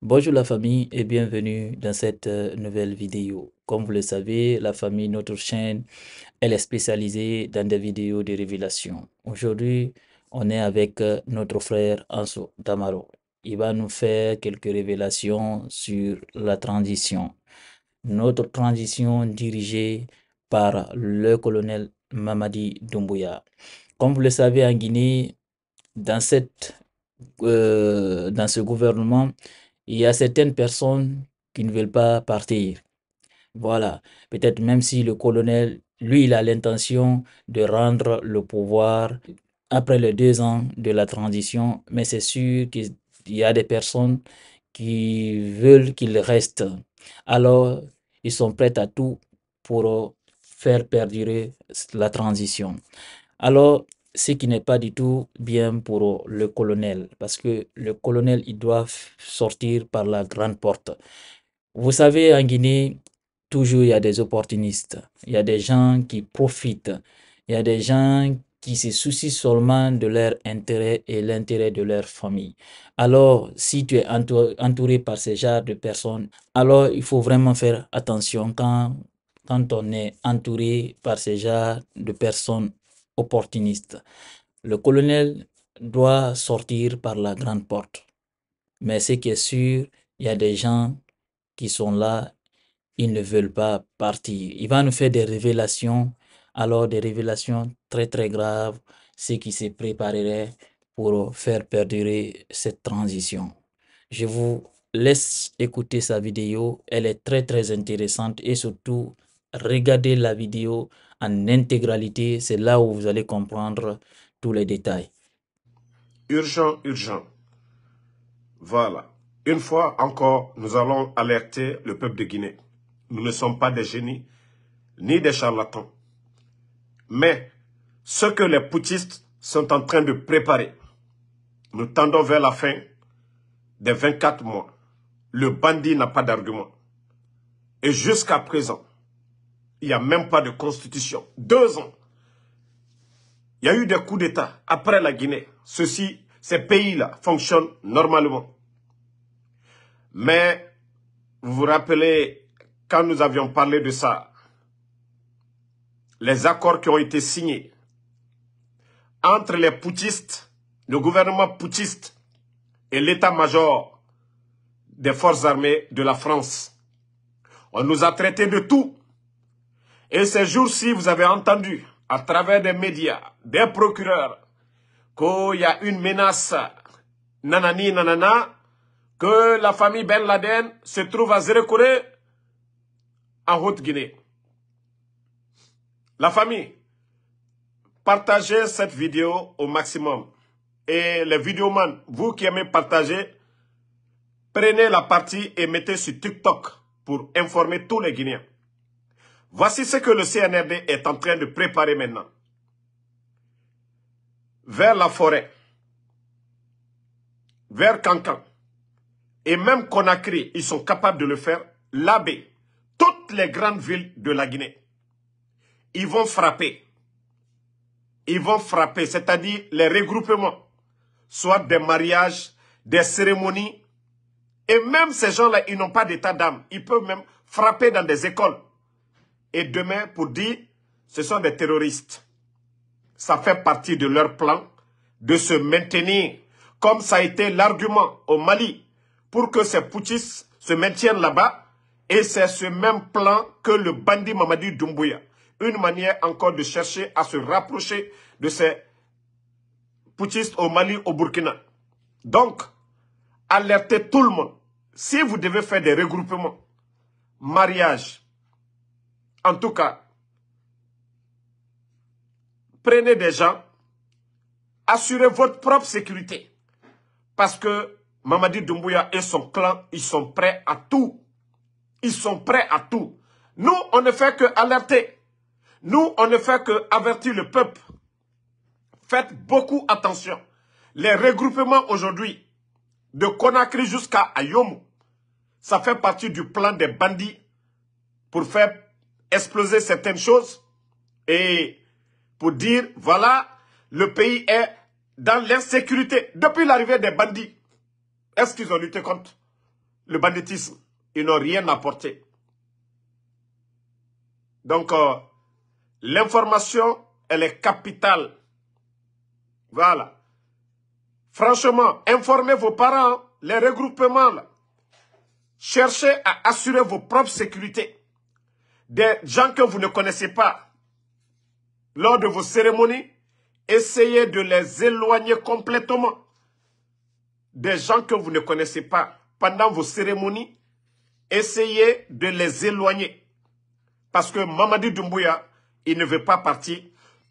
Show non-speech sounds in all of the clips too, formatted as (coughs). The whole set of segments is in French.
Bonjour la famille et bienvenue dans cette euh, nouvelle vidéo. Comme vous le savez, la famille, notre chaîne, elle est spécialisée dans des vidéos de révélations Aujourd'hui, on est avec euh, notre frère Anso Damaro. Il va nous faire quelques révélations sur la transition. Notre transition dirigée par le colonel Mamadi Doumbouya. Comme vous le savez, en Guinée, dans, cette, euh, dans ce gouvernement, il y a certaines personnes qui ne veulent pas partir. Voilà, peut-être même si le colonel, lui, il a l'intention de rendre le pouvoir après les deux ans de la transition, mais c'est sûr qu'il y a des personnes qui veulent qu'il reste. Alors, ils sont prêts à tout pour euh, faire perdurer la transition. Alors, ce qui n'est pas du tout bien pour le colonel, parce que le colonel, il doit sortir par la grande porte. Vous savez, en Guinée, toujours il y a des opportunistes, il y a des gens qui profitent, il y a des gens qui se soucient seulement de leur intérêt et l'intérêt de leur famille. Alors, si tu es entouré par ce genre de personnes, alors il faut vraiment faire attention quand, quand on est entouré par ce genre de personnes opportuniste. Le colonel doit sortir par la grande porte. Mais ce qui est sûr, il y a des gens qui sont là, ils ne veulent pas partir. Il va nous faire des révélations, alors des révélations très très graves, ce qui se préparerait pour faire perdurer cette transition. Je vous laisse écouter sa vidéo, elle est très très intéressante et surtout regardez la vidéo en intégralité. C'est là où vous allez comprendre tous les détails. Urgent, urgent. Voilà. Une fois encore, nous allons alerter le peuple de Guinée. Nous ne sommes pas des génies, ni des charlatans. Mais ce que les poutistes sont en train de préparer, nous tendons vers la fin des 24 mois. Le bandit n'a pas d'argument. Et jusqu'à présent, il n'y a même pas de constitution. Deux ans. Il y a eu des coups d'État après la Guinée. Ceci, ces pays-là fonctionnent normalement. Mais vous vous rappelez, quand nous avions parlé de ça, les accords qui ont été signés entre les poutistes, le gouvernement poutiste et l'état-major des forces armées de la France. On nous a traités de tout. Et ces jours-ci, vous avez entendu à travers des médias, des procureurs, qu'il y a une menace, nanani, nanana, que la famille Ben Laden se trouve à Zérekouré, en Haute-Guinée. La famille, partagez cette vidéo au maximum. Et les vidéomans, vous qui aimez partager, prenez la partie et mettez sur TikTok pour informer tous les Guinéens. Voici ce que le CNRD est en train de préparer maintenant. Vers la forêt, vers Cancan, et même Conakry, ils sont capables de le faire, l'abbé, toutes les grandes villes de la Guinée. Ils vont frapper. Ils vont frapper, c'est-à-dire les regroupements, soit des mariages, des cérémonies, et même ces gens-là, ils n'ont pas d'état d'âme. Ils peuvent même frapper dans des écoles et demain pour dire ce sont des terroristes. Ça fait partie de leur plan de se maintenir comme ça a été l'argument au Mali pour que ces poutistes se maintiennent là-bas et c'est ce même plan que le bandit Mamadi Doumbouya. Une manière encore de chercher à se rapprocher de ces poutistes au Mali, au Burkina. Donc, alertez tout le monde. Si vous devez faire des regroupements, Mariages... En tout cas, prenez des gens, assurez votre propre sécurité. Parce que Mamadi Doumbouya et son clan, ils sont prêts à tout. Ils sont prêts à tout. Nous, on ne fait que alerter. Nous, on ne fait que avertir le peuple. Faites beaucoup attention. Les regroupements aujourd'hui, de Conakry jusqu'à Ayomou, ça fait partie du plan des bandits pour faire exploser certaines choses et pour dire, voilà, le pays est dans l'insécurité. Depuis l'arrivée des bandits, est-ce qu'ils ont lutté contre le banditisme Ils n'ont rien apporté. Donc, euh, l'information, elle est capitale. Voilà. Franchement, informez vos parents, les regroupements, Cherchez à assurer vos propres sécurités des gens que vous ne connaissez pas lors de vos cérémonies, essayez de les éloigner complètement. Des gens que vous ne connaissez pas pendant vos cérémonies, essayez de les éloigner. Parce que Mamadi Doumbouya, il ne veut pas partir.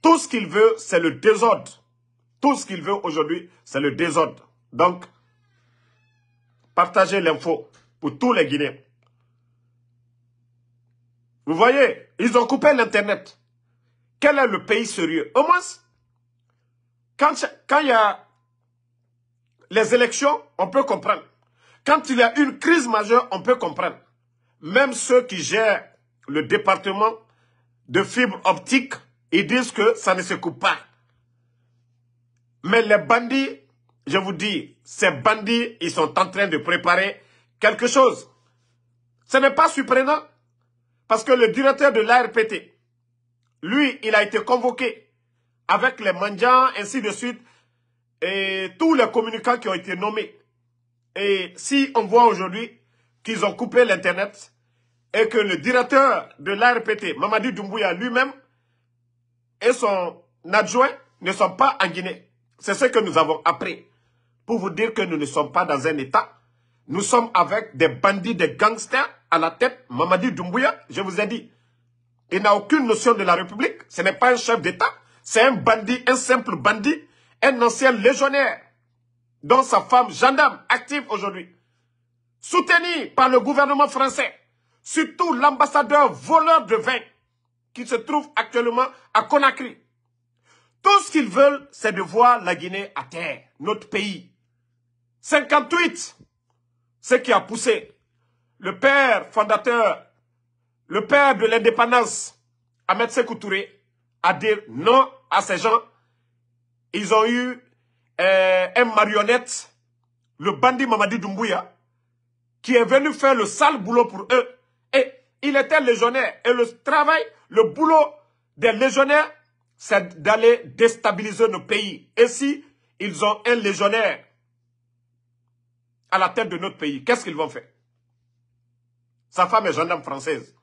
Tout ce qu'il veut, c'est le désordre. Tout ce qu'il veut aujourd'hui, c'est le désordre. Donc, partagez l'info pour tous les Guinéens. Vous voyez, ils ont coupé l'Internet. Quel est le pays sérieux Au moins, quand, il y a les élections, on peut comprendre. Quand il y a une crise majeure, on peut comprendre. Même ceux qui gèrent le département de fibres optiques, ils disent que ça ne se coupe pas. Mais les bandits, je vous dis, ces bandits, ils sont en train de préparer quelque chose. Ce n'est pas surprenant. Parce que le directeur de l'ARPT, lui, il a été convoqué avec les mandiens, ainsi de suite, et tous les communicants qui ont été nommés. Et si on voit aujourd'hui qu'ils ont coupé l'Internet et que le directeur de l'ARPT, Mamadi Doumbouya lui-même, et son adjoint ne sont pas en Guinée. C'est ce que nous avons appris. Pour vous dire que nous ne sommes pas dans un état. Nous sommes avec des bandits, des gangsters à la tête Mamadi Doumbouya, je vous ai dit. Il n'a aucune notion de la République. Ce n'est pas un chef d'État. C'est un bandit, un simple bandit, un ancien légionnaire, dont sa femme, gendarme, active aujourd'hui. Soutenu par le gouvernement français, surtout l'ambassadeur voleur de vin qui se trouve actuellement à Conakry. Tout ce qu'ils veulent, c'est de voir la Guinée à terre, notre pays. 58, ce qui a poussé le père fondateur, le père de l'indépendance, Ahmed Sekou Touré, a dit non à ces gens. Ils ont eu euh, un marionnette, le bandit Mamadi Doumbouya, qui est venu faire le sale boulot pour eux. Et il était légionnaire. Et le travail, le boulot des légionnaires, c'est d'aller déstabiliser nos pays. Et si ils ont un légionnaire à la tête de notre pays, qu'est-ce qu'ils vont faire sa femme est gendarme française.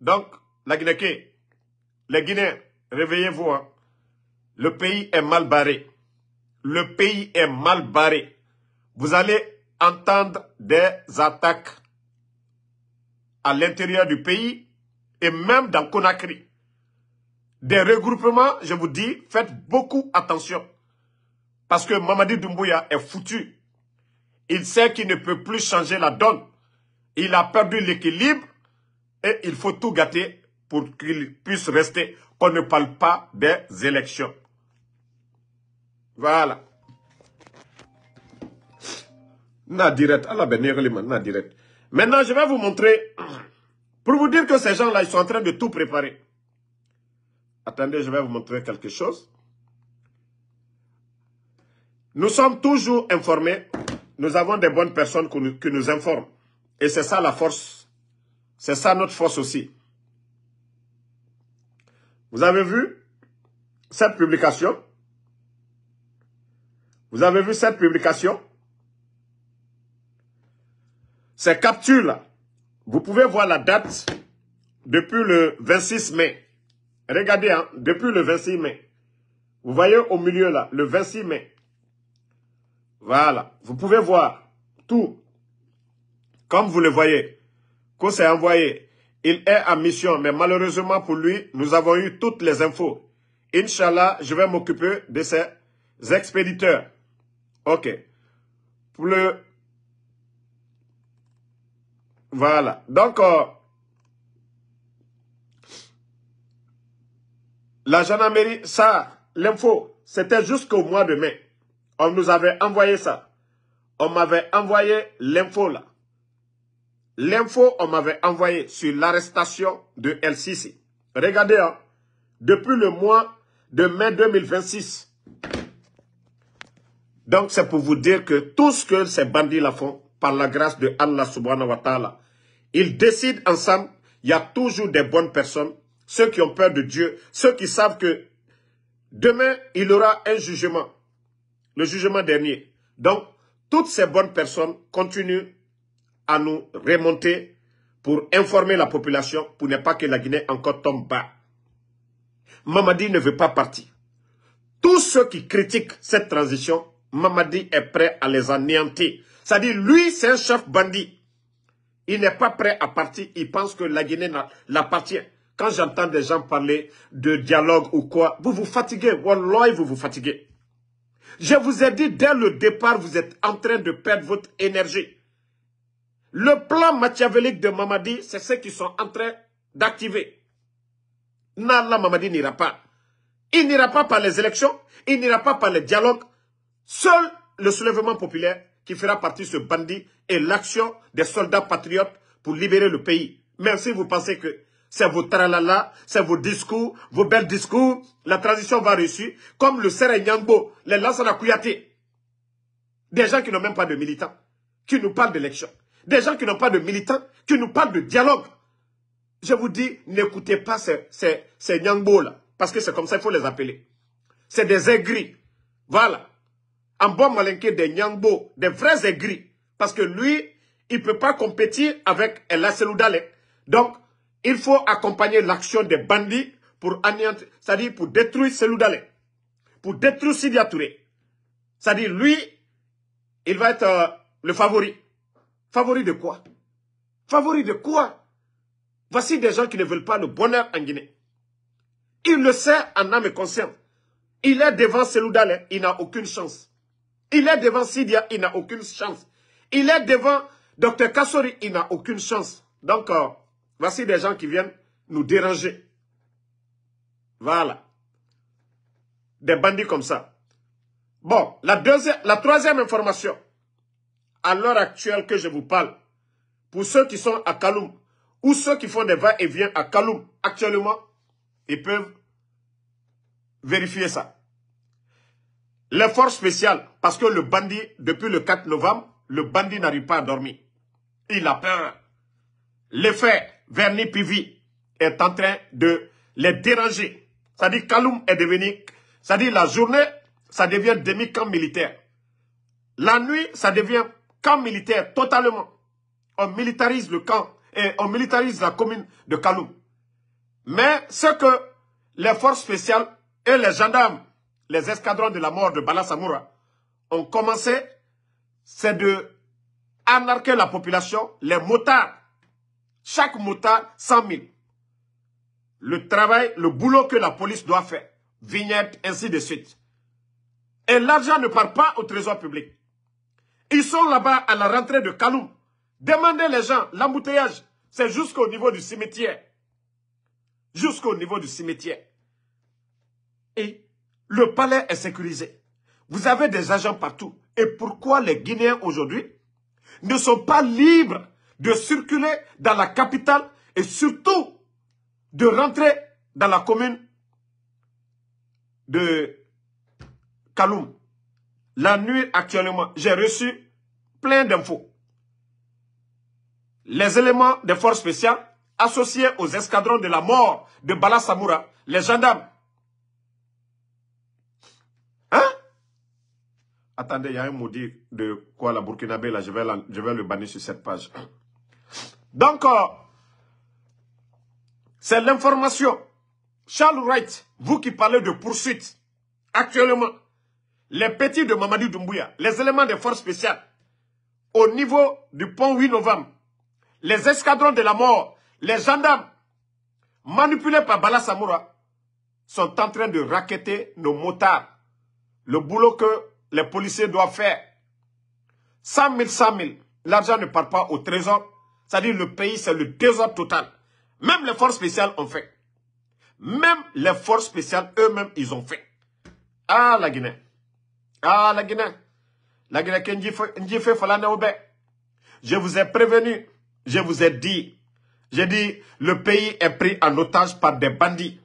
Donc, la Guinée, les Guinéens, réveillez-vous. Hein. Le pays est mal barré. Le pays est mal barré. Vous allez entendre des attaques à l'intérieur du pays et même dans Conakry. Des regroupements, je vous dis, faites beaucoup attention. Parce que Mamadi Doumbouya est foutu. Il sait qu'il ne peut plus changer la donne. Il a perdu l'équilibre et il faut tout gâter pour qu'il puisse rester, qu'on ne parle pas des élections. Voilà. Na direct, ben Maintenant, je vais vous montrer, (clears throat) pour vous dire que ces gens-là, ils sont en train de tout préparer. Attendez, je vais vous montrer quelque chose. Nous sommes toujours informés. Nous avons des bonnes personnes qui nous informent. Et c'est ça la force. C'est ça notre force aussi. Vous avez vu cette publication Vous avez vu cette publication Ces captures-là, vous pouvez voir la date depuis le 26 mai. Regardez, hein, depuis le 26 mai. Vous voyez au milieu là, le 26 mai. Voilà, vous pouvez voir tout. Comme vous le voyez, qu'on s'est envoyé. Il est en mission, mais malheureusement pour lui, nous avons eu toutes les infos. Inch'Allah, je vais m'occuper de ces expéditeurs. OK. Pour le... Voilà. Donc, la euh, la gendarmerie, ça, l'info, c'était jusqu'au mois de mai. On nous avait envoyé ça. On m'avait envoyé l'info là. L'info, on m'avait envoyé sur l'arrestation de lCC Regardez, hein, depuis le mois de mai 2026. Donc, c'est pour vous dire que tout ce que ces bandits-là font, par la grâce de Allah subhanahu wa ta'ala, ils décident ensemble, il y a toujours des bonnes personnes, ceux qui ont peur de Dieu, ceux qui savent que demain, il y aura un jugement, le jugement dernier. Donc, toutes ces bonnes personnes continuent à nous remonter pour informer la population, pour ne pas que la Guinée encore tombe bas. Mamadi ne veut pas partir. Tous ceux qui critiquent cette transition, Mamadi est prêt à les anéantir. C'est-à-dire, lui, c'est un chef bandit. Il n'est pas prêt à partir. Il pense que la Guinée l'appartient. Quand j'entends des gens parler de dialogue ou quoi, vous vous fatiguez. vous vous fatiguez. Je vous ai dit, dès le départ, vous êtes en train de perdre votre énergie. Le plan machiavélique de Mamadi, c'est ce qu'ils sont en train d'activer. Non, non, Mamadi n'ira pas. Il n'ira pas par les élections, il n'ira pas par les dialogues. Seul le soulèvement populaire qui fera partie de ce bandit et l'action des soldats patriotes pour libérer le pays. Même si vous pensez que c'est vos tralala, c'est vos discours, vos belles discours, la transition va réussir, comme le Nyango, les Lansana Kouyaté. Des gens qui n'ont même pas de militants, qui nous parlent d'élections. Des gens qui n'ont pas de militants, qui nous parlent de dialogue. Je vous dis, n'écoutez pas ces, Nyangbo là. Parce que c'est comme ça qu'il faut les appeler. C'est des aigris. Voilà. En bon malinqué, des Nyangbo, des vrais aigris. Parce que lui, il ne peut pas compétir avec El Donc, il faut accompagner l'action des bandits pour c'est-à-dire pour détruire Seloudalé, Pour détruire Sidiatouré. C'est-à-dire, lui, il va être euh, le favori. Favori de quoi Favori de quoi Voici des gens qui ne veulent pas le bonheur en Guinée. Il le sait en âme et conscience. Il est devant Seloudalé, il n'a aucune chance. Il est devant Sidia, il n'a aucune chance. Il est devant Dr Kassori, il n'a aucune chance. Donc, euh, voici des gens qui viennent nous déranger. Voilà. Des bandits comme ça. Bon, la, deuxième, la troisième information à l'heure actuelle que je vous parle, pour ceux qui sont à Kaloum, ou ceux qui font des va-et-vient à Kaloum actuellement, ils peuvent vérifier ça. Les forces spéciales, parce que le bandit, depuis le 4 novembre, le bandit n'arrive pas à dormir. Il a peur. L'effet vernis Pivi est en train de les déranger. Ça dit Kaloum est devenu... Ça dit la journée, ça devient demi-camp militaire. La nuit, ça devient camp militaire totalement. On militarise le camp et on militarise la commune de Kaloum. Mais ce que les forces spéciales et les gendarmes, les escadrons de la mort de Bala ont commencé, c'est de anarquer la population, les motards. Chaque motard, 100 000. Le travail, le boulot que la police doit faire, Vignette, ainsi de suite. Et l'argent ne part pas au trésor public. Ils sont là-bas à la rentrée de Kaloum. Demandez les gens, l'embouteillage, c'est jusqu'au niveau du cimetière. Jusqu'au niveau du cimetière. Et le palais est sécurisé. Vous avez des agents partout. Et pourquoi les Guinéens aujourd'hui ne sont pas libres de circuler dans la capitale et surtout de rentrer dans la commune de Kaloum la nuit actuellement, j'ai reçu plein d'infos. Les éléments des forces spéciales associés aux escadrons de la mort de Bala Samoura, les gendarmes. Hein Attendez, il y a un maudit de quoi la Burkinabé, là, je vais, le bannir sur cette page. Donc, euh, c'est l'information. Charles Wright, vous qui parlez de poursuite actuellement, les petits de Mamadou Doumbouya, les éléments des forces spéciales, au niveau du pont 8 novembre, les escadrons de la mort, les gendarmes, manipulés par Bala Samoura, sont en train de raqueter nos motards. Le boulot que les policiers doivent faire. 100 000, 100 000, l'argent ne part pas au trésor. C'est-à-dire le pays, c'est le désordre total. Même les forces spéciales ont fait. Même les forces spéciales eux-mêmes, ils ont fait. Ah, la Guinée ah, la Guinée. La Guinée, je vous ai prévenu. Je vous ai dit. J'ai dit, le pays est pris en otage par des bandits.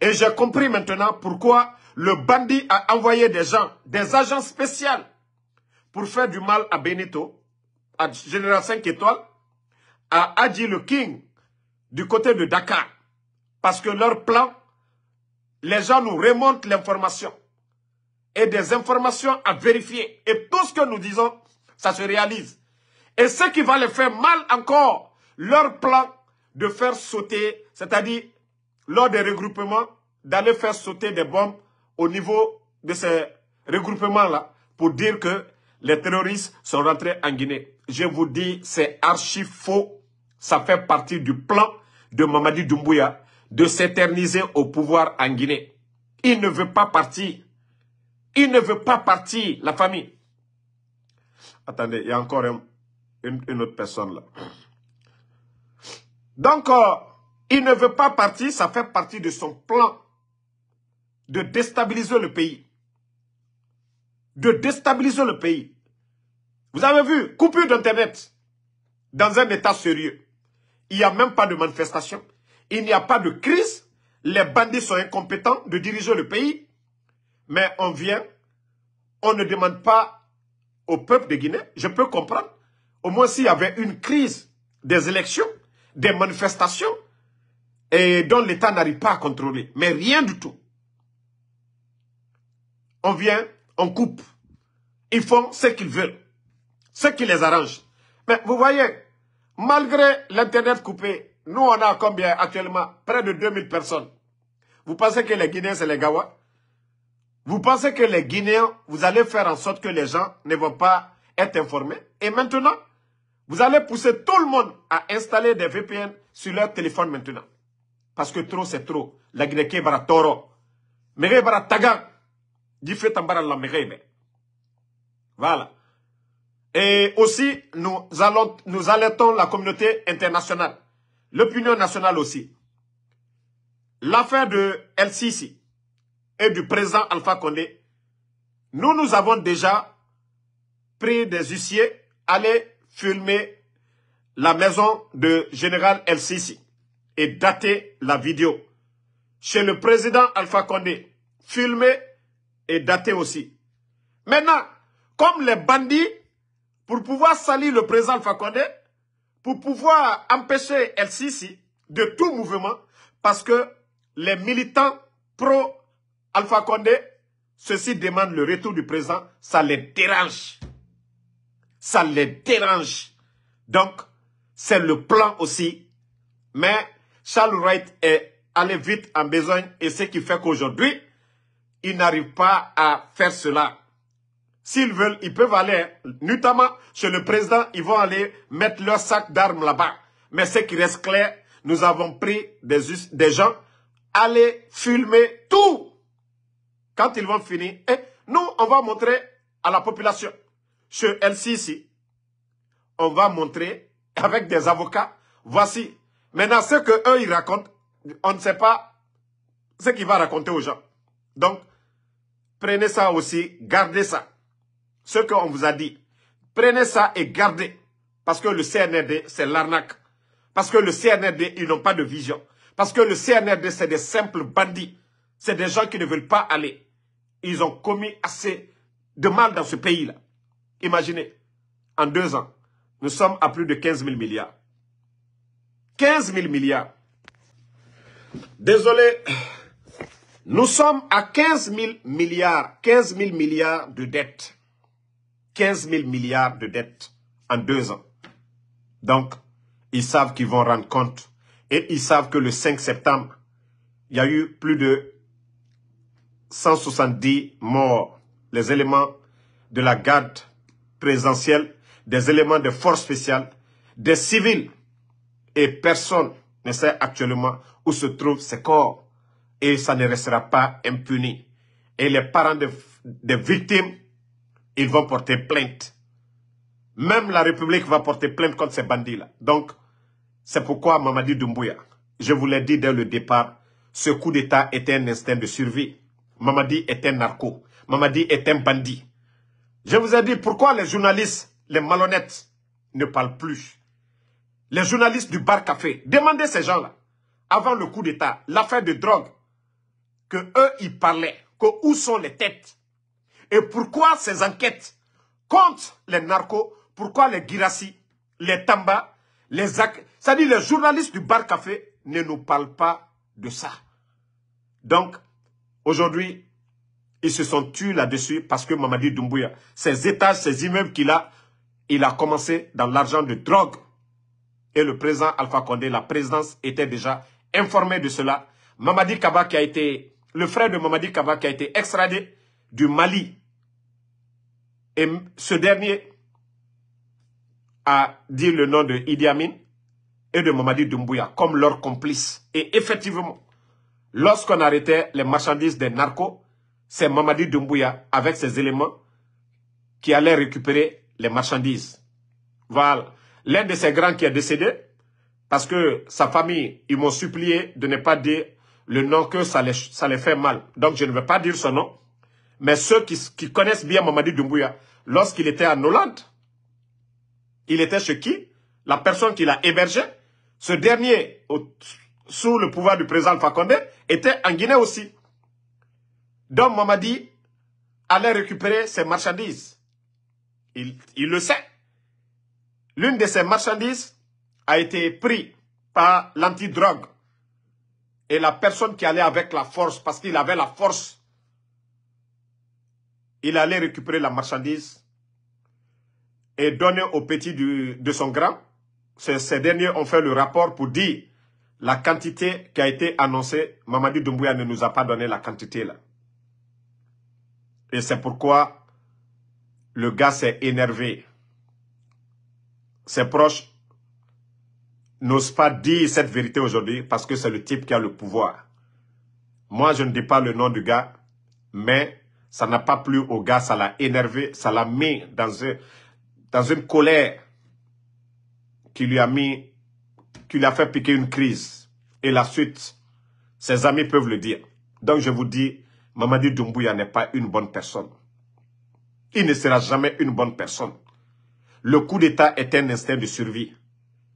Et j'ai compris maintenant pourquoi le bandit a envoyé des gens, des agents spéciaux, pour faire du mal à Benito, à Général 5 étoiles, à Adji le King, du côté de Dakar. Parce que leur plan, les gens nous remontent l'information et des informations à vérifier. Et tout ce que nous disons, ça se réalise. Et ce qui va les faire mal encore, leur plan de faire sauter, c'est-à-dire lors des regroupements, d'aller faire sauter des bombes au niveau de ces regroupements-là pour dire que les terroristes sont rentrés en Guinée. Je vous dis, c'est archi faux. Ça fait partie du plan de Mamadi Doumbouya de s'éterniser au pouvoir en Guinée. Il ne veut pas partir. Il ne veut pas partir, la famille. Attendez, il y a encore une, autre personne là. Donc, euh, il ne veut pas partir, ça fait partie de son plan de déstabiliser le pays. De déstabiliser le pays. Vous avez vu, coupure d'Internet dans un état sérieux. Il n'y a même pas de manifestation. Il n'y a pas de crise. Les bandits sont incompétents de diriger le pays. Mais on vient, on ne demande pas au peuple de Guinée, je peux comprendre, au moins s'il y avait une crise des élections, des manifestations, et dont l'État n'arrive pas à contrôler. Mais rien du tout. On vient, on coupe. Ils font ce qu'ils veulent, ce qui les arrange. Mais vous voyez, malgré l'Internet coupé, nous on a combien actuellement Près de 2000 personnes. Vous pensez que les Guinéens, c'est les Gawa vous pensez que les Guinéens, vous allez faire en sorte que les gens ne vont pas être informés Et maintenant, vous allez pousser tout le monde à installer des VPN sur leur téléphone maintenant. Parce que trop, c'est trop. La Guinée va est toro. Mire bara taga. fait la Voilà. Et aussi, nous, allons, nous alertons la communauté internationale. L'opinion nationale aussi. L'affaire de LCC et du président Alpha Condé, nous, nous avons déjà pris des huissiers, aller filmer la maison de général El Sisi et dater la vidéo. Chez le président Alpha Condé, filmer et dater aussi. Maintenant, comme les bandits, pour pouvoir salir le président Alpha Condé, pour pouvoir empêcher El Sisi de tout mouvement, parce que les militants pro Alpha Condé, ceux-ci demandent le retour du président, ça les dérange. Ça les dérange. Donc, c'est le plan aussi. Mais Charles Wright est allé vite en besogne et ce qui fait qu'aujourd'hui, ils n'arrivent pas à faire cela. S'ils veulent, ils peuvent aller, notamment chez le président, ils vont aller mettre leur sac d'armes là-bas. Mais ce qui reste clair, nous avons pris des, des gens, aller filmer tout quand ils vont finir, et eh, nous, on va montrer à la population, chez ici. on va montrer avec des avocats, voici. Maintenant, ce que eux ils racontent, on ne sait pas ce qu'ils vont raconter aux gens. Donc, prenez ça aussi, gardez ça. Ce qu'on vous a dit, prenez ça et gardez. Parce que le CNRD, c'est l'arnaque. Parce que le CNRD, ils n'ont pas de vision. Parce que le CNRD, c'est des simples bandits. C'est des gens qui ne veulent pas aller. Ils ont commis assez de mal dans ce pays-là. Imaginez, en deux ans, nous sommes à plus de 15 000 milliards. 15 000 milliards. Désolé, nous sommes à 15 000 milliards, 15 000 milliards de dettes. 15 000 milliards de dettes en deux ans. Donc, ils savent qu'ils vont rendre compte. Et ils savent que le 5 septembre, il y a eu plus de 170 morts. Les éléments de la garde présidentielle, des éléments de force spéciale, des civils. Et personne ne sait actuellement où se trouvent ces corps. Et ça ne restera pas impuni. Et les parents des victimes, ils vont porter plainte. Même la République va porter plainte contre ces bandits-là. Donc, c'est pourquoi Mamadi Doumbouya, je vous l'ai dit dès le départ, ce coup d'État était un instinct de survie. Mamadi est un narco. Mamadi est un bandit. Je vous ai dit pourquoi les journalistes, les malhonnêtes, ne parlent plus. Les journalistes du bar café, demandez ces gens-là, avant le coup d'État, l'affaire de drogue, que eux, ils parlaient, que où sont les têtes et pourquoi ces enquêtes contre les narcos, pourquoi les Girassi, les Tamba, les Zak, c'est-à-dire les journalistes du bar café ne nous parlent pas de ça. Donc, Aujourd'hui, ils se sont tués là-dessus parce que Mamadi Doumbouya, ses étages, ses immeubles qu'il a, il a commencé dans l'argent de drogue. Et le président Alpha Condé, la présidence, était déjà informée de cela. Mamadi Kaba qui a été, le frère de Mamadi Kaba qui a été extradé du Mali. Et ce dernier a dit le nom de Idi Amin et de Mamadi Doumbouya comme leur complice. Et effectivement, Lorsqu'on arrêtait les marchandises des narcos, c'est Mamadi Doumbouya avec ses éléments qui allait récupérer les marchandises. Voilà. L'un de ses grands qui est décédé, parce que sa famille, ils m'ont supplié de ne pas dire le nom que ça les, fait mal. Donc je ne vais pas dire son nom. Mais ceux qui, connaissent bien Mamadi Doumbouya, lorsqu'il était à Hollande, il était chez qui La personne qui l'a hébergé. Ce dernier, sous le pouvoir du président Fakonde, était en Guinée aussi. Donc Mamadi allait récupérer ses marchandises. Il, le sait. L'une de ses marchandises a été prise par l'antidrogue. Et la personne qui allait avec la force, parce qu'il avait la force, il allait récupérer la marchandise et donner au petit de son grand. ces derniers ont fait le rapport pour dire la quantité qui a été annoncée, Mamadi Doumbouya ne nous a pas donné la quantité là. Et c'est pourquoi le gars s'est énervé. Ses proches n'osent pas dire cette vérité aujourd'hui parce que c'est le type qui a le pouvoir. Moi, je ne dis pas le nom du gars, mais ça n'a pas plu au gars, ça l'a énervé, ça l'a mis dans, un, dans une colère qui lui a mis tu a fait piquer une crise. Et la suite, ses amis peuvent le dire. Donc je vous dis, Mamadi Doumbouya n'est pas une bonne personne. Il ne sera jamais une bonne personne. Le coup d'État est un instinct de survie.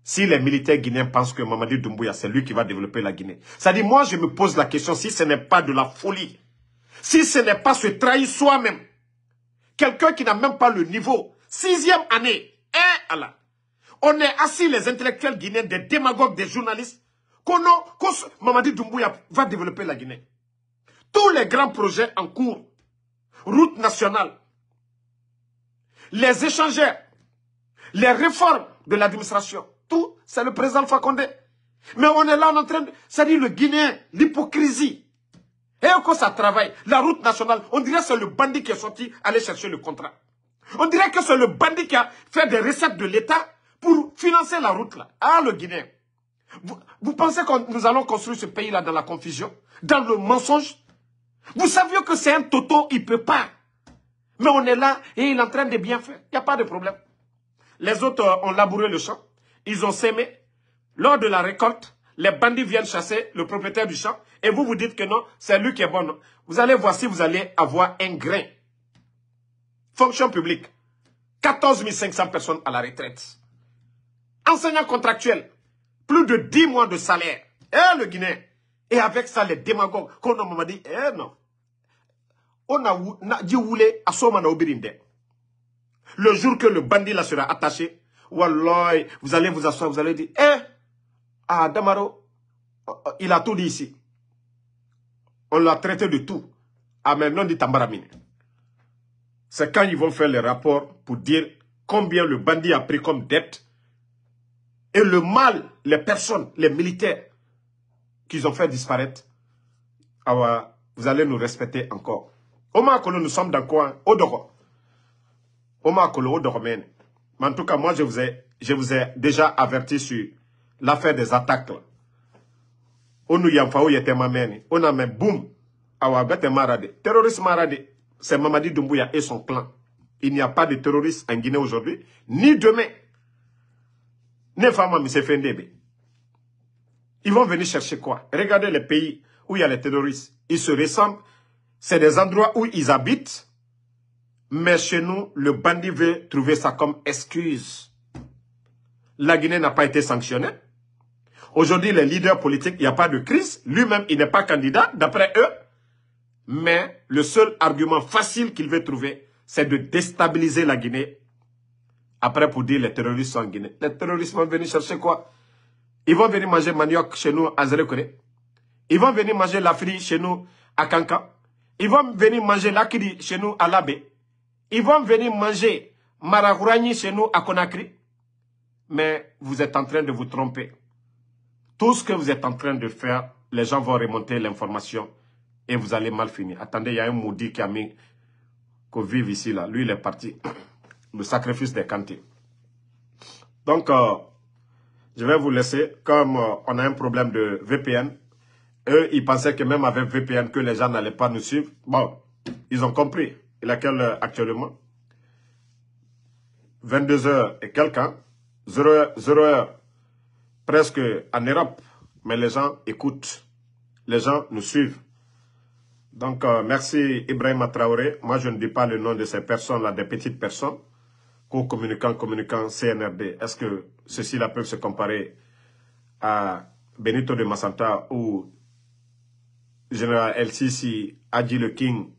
Si les militaires guinéens pensent que Mamadi Doumbouya, c'est lui qui va développer la Guinée. Ça dit, moi, je me pose la question si ce n'est pas de la folie. Si ce n'est pas se trahir soi-même. Quelqu'un qui n'a même pas le niveau. Sixième année. Hein, Allah. On est assis les intellectuels guinéens, des démagogues, des journalistes. Qu'on Mamadi Doumbouya va développer la Guinée. Tous les grands projets en cours, route nationale, les échangeurs, les réformes de l'administration, tout, c'est le président Fakonde. Mais on est là, on est en train de... C'est-à-dire le Guinéen, l'hypocrisie. Et eh, quand ça travaille, la route nationale, on dirait que c'est le bandit qui est sorti aller chercher le contrat. On dirait que c'est le bandit qui a fait des recettes de l'État pour financer la route là, à le Guinée. Vous, pensez que nous allons construire ce pays-là dans la confusion, dans le mensonge Vous saviez que c'est un toto, il ne peut pas. Mais on est là et il est en train de bien faire. Il n'y a pas de problème. Les autres euh, ont labouré le champ, ils ont sémé. Lors de la récolte, les bandits viennent chasser le propriétaire du champ et vous vous dites que non, c'est lui qui est bon. Vous allez voir si vous allez avoir un grain. Fonction publique, 14 500 personnes à la retraite enseignants contractuels, plus de 10 mois de salaire. Eh, le Guinée. Et avec ça, les démagogues, qu'on a dit, eh non. On a dit, voulez, à Le jour que le bandit là sera attaché, Wallah, vous allez vous asseoir, vous allez dire, eh, ah, Damaro, oh, oh, il a tout dit ici. On l'a traité de tout. Amen, ah, non dit Tambaramine. C'est quand ils vont faire les rapports pour dire combien le bandit a pris comme dette et le mal, les personnes, les militaires qu'ils ont fait disparaître, ah vous allez nous respecter encore. Oma Kolo, nous sommes dans quoi Odoro. Oma Kolo, Odoro Mais en tout cas, moi, je vous ai, je vous ai déjà averti sur l'affaire des attaques. nous y a yete on a même, boum. Awa ah bete marade. Terroriste marade. C'est Mamadi Doumbouya et son clan. Il n'y a pas de terroristes en Guinée aujourd'hui, ni demain. Ne M. Ils vont venir chercher quoi Regardez les pays où il y a les terroristes. Ils se ressemblent. C'est des endroits où ils habitent. Mais chez nous, le bandit veut trouver ça comme excuse. La Guinée n'a pas été sanctionnée. Aujourd'hui, les leaders politiques, il n'y a pas de crise. Lui-même, il n'est pas candidat, d'après eux. Mais le seul argument facile qu'il veut trouver, c'est de déstabiliser la Guinée après, pour dire les terroristes sont en Guinée. Les terroristes vont venir chercher quoi Ils vont venir manger manioc chez nous à Zerekore. Ils vont venir manger la frie chez nous à Kanka. Ils vont venir manger l'akiri chez nous à Labé. Ils vont venir manger maragourani chez nous à Conakry. Mais vous êtes en train de vous tromper. Tout ce que vous êtes en train de faire, les gens vont remonter l'information et vous allez mal finir. Attendez, il y a un maudit qui a mis qu'on vive ici là. Lui, il est parti le sacrifice des cantines. Donc, euh, je vais vous laisser. Comme euh, on a un problème de VPN, eux, ils pensaient que même avec VPN, que les gens n'allaient pas nous suivre. Bon, ils ont compris. Il laquelle actuellement 22h et quelqu'un, 0h, presque en Europe. Mais les gens écoutent. Les gens nous suivent. Donc, euh, merci Ibrahim Traoré. Moi, je ne dis pas le nom de ces personnes-là, des petites personnes co-communicants, communicant CNRD, est-ce que ceux-ci-là peuvent se comparer à Benito de Massanta ou Général El Sisi, Le King,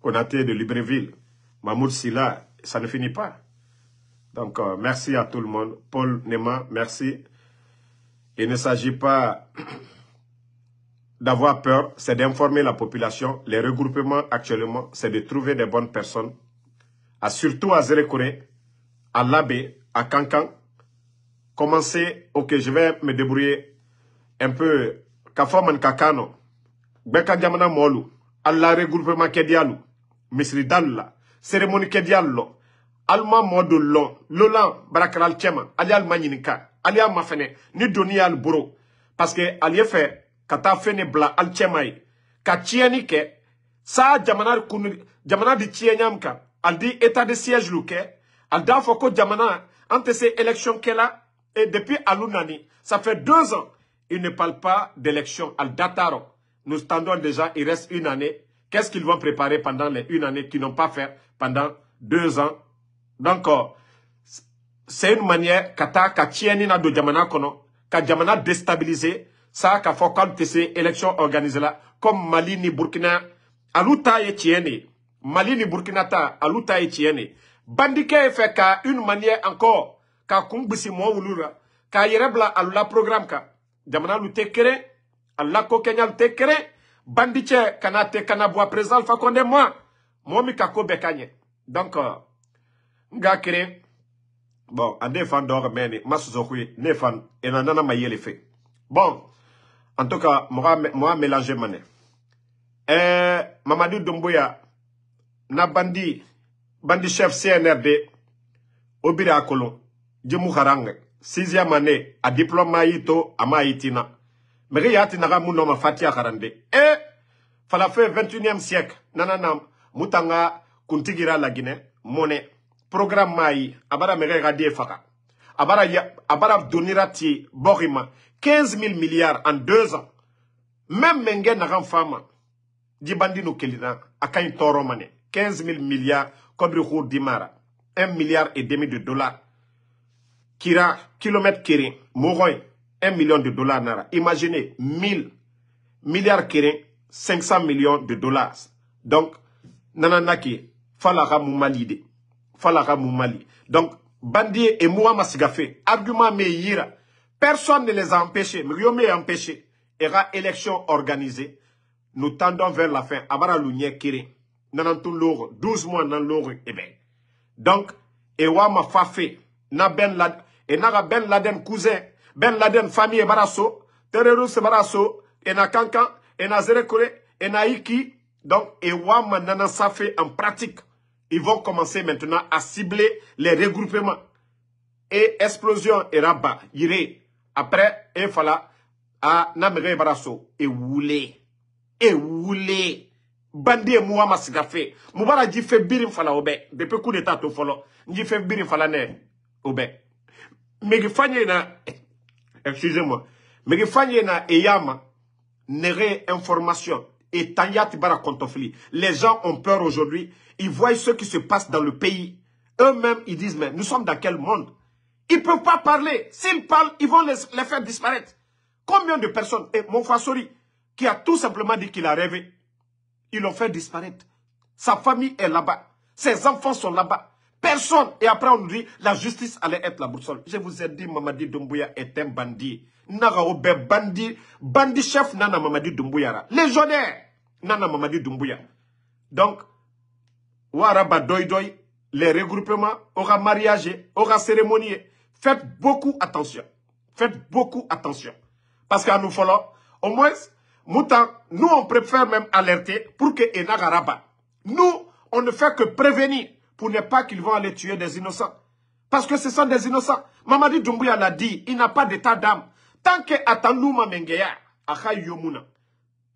Konaté de Libreville, Mamour Silla, ça ne finit pas. Donc, euh, merci à tout le monde. Paul Nema, merci. Il ne s'agit pas (coughs) d'avoir peur, c'est d'informer la population. Les regroupements actuellement, c'est de trouver des bonnes personnes à surtout à Zerekore, à Labé, à Cancan. Commencez, ok, je vais me débrouiller un peu. Kafaman Kakano, Beka jamana Molu, Allah regroupement Kedialu, Misri Dalla, cérémonie Kedialo, Alma modullo. Lolan, Brakral Kema, Alial Almaninika, Ali Mafene, ni Al Buro, parce que Aliefe, fene Bla Al Kemai, Kachienike, Sa Jamana Kun, Jamana di Chienamka, Aldi dit état de siège louké Alda d'a entre jamana élections élections se et depuis Alunani, ça fait deux ans il ne parle pas d'élection al dataro nous attendons déjà il reste une année qu'est-ce qu'ils vont préparer pendant les une année qu'ils n'ont pas fait pendant deux ans donc euh, c'est une manière kata, taa ka na jamana ka déstabiliser ça k'a faut que ces se élection là, comme mali ni burkina Alouta ta tienne. Mali ni Burkina ta alu bandi ka une manière encore k'a kun mo wulura k'a yerebla alula la programme ka jamanalu alu laco kana te kana bois présent Alpha konde moi momi ka ko bɛɛ donc euh, nga ga bon ande ye fan masuzo mɛ ni ma ne fan bon en tout cas moi moi mélanger manɛ euh Mamadou na bandi bandi chef CNRD obira bira kolon jemu harang sixième année a diplôme ayi to ama itina mege yati naga mundo ma fatia harande e fala fe 21e siècle nananam mutanga kuntigira la Guinée moné programme mayi abara mege ga faka abara ya, abara donira borima 15 000 milliards en deux ans même na naga fama jibandino kelina akay toro mané 15 000 milliards comme 1 milliard et demi de dollars. Kira, kilomètre kéré, 1 million de dollars Nara. Imaginez, 1000 milliards kéré, 500 millions de dollars. Donc, Nananaki, Falara moumali. Falara Moumali. Donc, Bandier et Mouama Sigafé, argument Meïra, personne ne les a empêchés, Il est empêché. Era élection organisée. Nous tendons vers la fin. Abara Lounia tout l'or, 12 mois nan loro eh ben. donc Ewam wa ma na ben la et eh, na ben laden cousin ben laden famille baraso terroriste baraso e eh, na kankan e na zerekore e na iki donc e wa ma nana en pratique ils vont commencer maintenant à cibler les regroupements et explosion et rabat ire après et fala à namere baraso e wulé e wulé bande muwa moubara mubara fait Birim fala Obé. depuis coup d'état to folo birin fala ne obe megi na (laughs) excusez-moi megi fanye na eyama nere information et tanya tibara kontofli les gens ont peur aujourd'hui ils voient ce qui se passe dans le pays eux-mêmes ils disent mais nous sommes dans quel monde ils ne peuvent pas parler s'ils parlent ils vont les, faire disparaître combien de personnes et mon Sori, qui a tout simplement dit qu'il a rêvé ils l'ont fait disparaître. Sa famille est là-bas. Ses enfants sont là-bas. Personne. Et après, on nous dit, la justice allait être la boussole. Je vous ai dit, Mamadi Doumbouya est un bandit. Naraobe bandit. Bandit chef, Nana Mamadi Doumbouya. Légionnaire, Nana Mamadi Doumbouya. Donc, Waraba Doi Doi, les regroupements, aura mariage, aura cérémonie. Faites beaucoup attention. Faites beaucoup attention. Parce qu'à nous falloir, au moins, Moutan, nous on préfère même alerter pour que Enagaraba. Nous, on ne fait que prévenir pour ne pas qu'ils vont aller tuer des innocents. Parce que ce sont des innocents. Mamadi Doumbouya l'a dit, il n'a pas d'état d'âme. Tant que ma Mengeya, Akayomuna,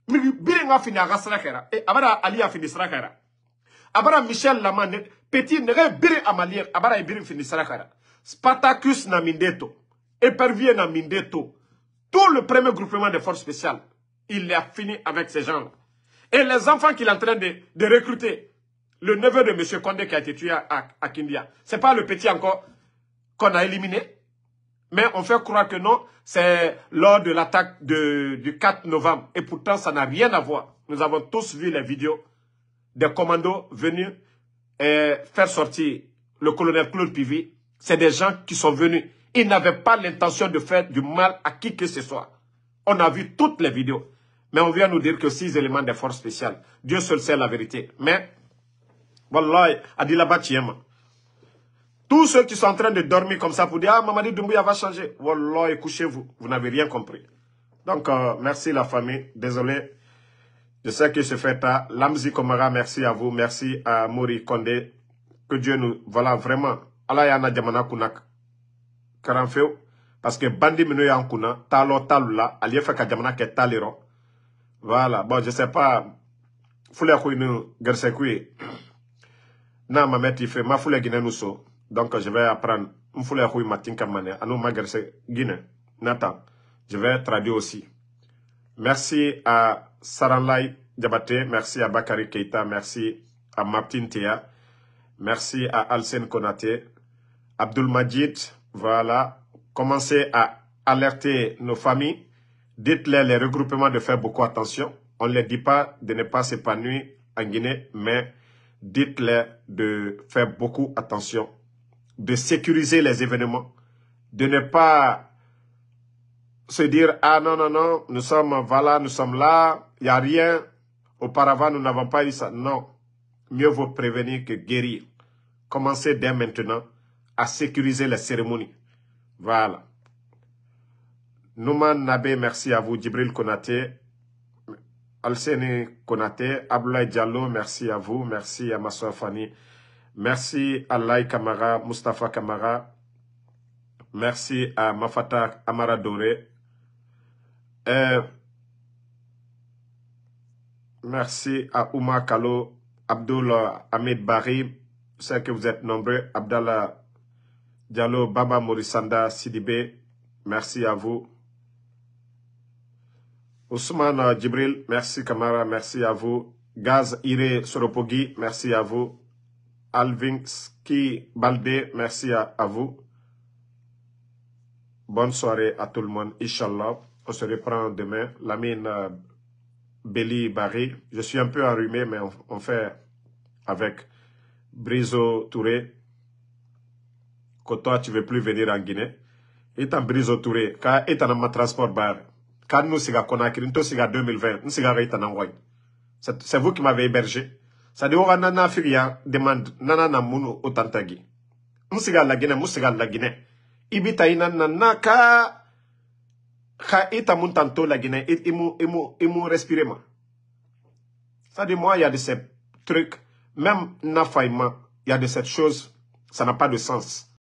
Yomuna, Birenga fini à Rasrakera, et Abara Ali a fini Srakera. Abara Michel Lamane, petit Nere Bire Amalier, Abara Ibirin fini Srakera. Spartacus Namindeto, Épervier Namindeto, tout le premier groupement des forces spéciales. Il a fini avec ces gens. Et les enfants qu'il est en train de, recruter, le neveu de M. Condé qui a été tué à, à Kindia, ce n'est pas le petit encore qu'on a éliminé, mais on fait croire que non, c'est lors de l'attaque du 4 novembre. Et pourtant, ça n'a rien à voir. Nous avons tous vu les vidéos des commandos venus euh, faire sortir le colonel Claude Pivi. C'est des gens qui sont venus. Ils n'avaient pas l'intention de faire du mal à qui que ce soit. On a vu toutes les vidéos. Mais on vient nous dire que six éléments des forces spéciales. Dieu seul sait la vérité. Mais, Wallahi, Adilaba Tiyema. Tous ceux qui sont en train de dormir comme ça pour dire « Ah, Mamadi Doumbouya va changer ». Voilà, couchez-vous. Vous, n'avez rien compris. Donc, euh, merci la famille. Désolé. Je sais que se fait tard. Lamzi Komara, merci à vous. Merci à Mori Kondé. Que Dieu nous... Voilà, vraiment. Alayana Djamana Kunak. Karanfeo. Parce que Bandi Minoya yankuna Talo Talula, Aliyefa Kadjamana Ketalero. Voilà, bon, je sais pas. nous, Kouinou, Gersekoui. Non, ma mère, il fait ma foulé Guinée saut. Donc, je vais apprendre. Foulé comme manière à ma Guinée. Nathan, je vais traduire aussi. Merci à Saranlay Diabaté, merci à Bakari Keita, merci à Martin Théa, merci à Alsen Konaté, Abdul Majid, voilà. Commencez à alerter nos familles Dites-les les regroupements de faire beaucoup attention. On ne les dit pas de ne pas s'épanouir en Guinée, mais dites leur de faire beaucoup attention, de sécuriser les événements, de ne pas se dire « Ah non, non, non, nous sommes voilà, nous sommes là, il n'y a rien, auparavant nous n'avons pas eu ça. » Non, mieux vaut prévenir que guérir. Commencez dès maintenant à sécuriser les cérémonies. Voilà. Nouman Nabe, merci à vous. Djibril Konate, Alseni Konate, Abdoulaye Diallo, merci à vous. Merci à soeur Fanny. Merci à Lai Kamara, Mustafa Kamara. Merci à Mafata Amara Doré. Euh, merci à Ouma Kalo, Abdoul Ahmed Bari. C'est que vous êtes nombreux. Abdallah Diallo, Baba Morisanda, Sidibé. Merci à vous. Ousmane Djibril, merci Kamara, merci à vous. Gaz Iré Soropogi, merci à vous. Ski Balde, merci à, vous. Bonne soirée à tout le monde, Inch'Allah. On se reprend demain. Lamine euh, Beli Barry, je suis un peu enrhumé, mais on, fait avec Briso Touré. Que toi, tu veux plus venir en Guinée. Et en Briso Touré, car est en ma transport barre. Quand nous sommes à Conakry, nous à 2020, nous sommes à Itanangoy. C'est vous qui m'avez hébergé. Ça dit, oh, hein, demande, nana au tantagi. Nous sommes la nous sommes la Guinée. Ibita ka, ka Ça moi, il y a de ces trucs, même nafaïma, il y a de cette chose, ça n'a pas de sens.